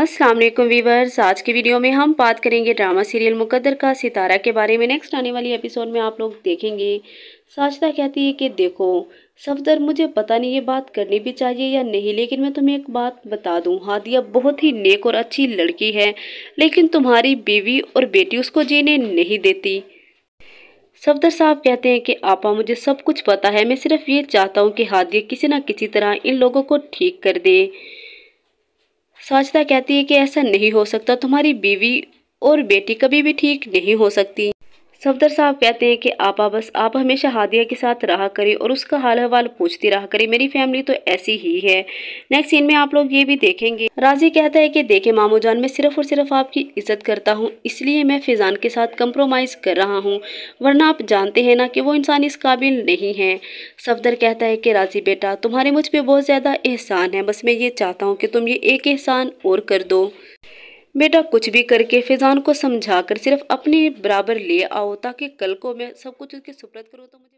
Aslam viewers आज की video में हम बात करेंगे ड्रामा सीरियल मुकद्दर का सितारा के बारे में नेक्स्ट आने वाली एपिसोड में आप लोग देखेंगे साजदा कहती है कि देखो सफदर मुझे पता नहीं ये बात करनी भी चाहिए या नहीं लेकिन मैं तुम्हें एक बात बता दूं हादिया बहुत ही नेक और अच्छी लड़की है लेकिन तुम्हारी बीवी और बेटी उसको जीने नहीं देती सफदर साहब कहते हैं कि आपा मुझे सब कुछ पता है मैं सिर्फ ये चाहता हूँ कि हादिया किसी न किसी तरह इन लोगों को ठीक कर दे साजदा कहती है कि ऐसा नहीं हो सकता तुम्हारी बीवी और बेटी कभी भी ठीक नहीं हो सकती सफदर साहब कहते हैं कि आपा बस आप हमेशा हादिया के साथ रहा करें और उसका हाल हवाल पूछती रहा करें मेरी फैमिली तो ऐसी ही है नेक्स्ट सीन में आप लोग ये भी देखेंगे राजी कहता है कि देखे मामू जान मैं सिर्फ और सिर्फ आपकी इज्जत करता हूँ इसलिए मैं फिजान के साथ कंप्रोमाइज कर रहा हूँ वरना आप जानते हैं ना कि वो इंसान इस काबिल नहीं है सफदर कहता है कि राजी बेटा तुम्हारे मुझ पर बहुत ज़्यादा एहसान है बस मैं ये चाहता हूँ कि तुम ये एक एहसान और कर दो बेटा कुछ भी करके फिज़ान को समझा कर सिर्फ अपने बराबर ले आओ ताकि कल को मैं सब कुछ उसके सुप्रत करूँ तो मुझे